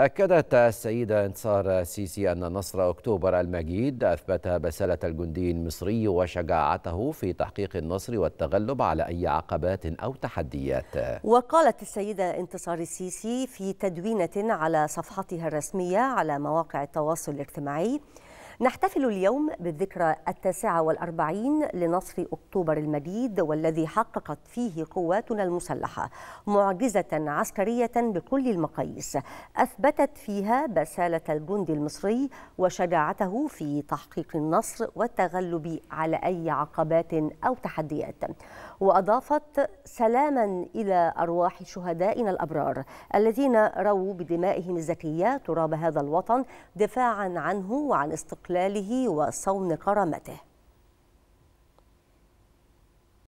أكدت السيدة انتصار السيسي أن نصر أكتوبر المجيد أثبت بسالة الجندي المصري وشجاعته في تحقيق النصر والتغلب على أي عقبات أو تحديات وقالت السيدة انتصار السيسي في تدوينة على صفحتها الرسمية على مواقع التواصل الاجتماعي نحتفل اليوم بالذكرى التاسعة والأربعين لنصر أكتوبر المجيد والذي حققت فيه قواتنا المسلحة معجزة عسكرية بكل المقاييس أثبتت فيها بسالة الجندي المصري وشجاعته في تحقيق النصر والتغلب على أي عقبات أو تحديات وأضافت سلاما إلى أرواح شهدائنا الأبرار الذين رووا بدمائهم الزكية تراب هذا الوطن دفاعا عنه وعن استقلاله استقلاله وصون كرامته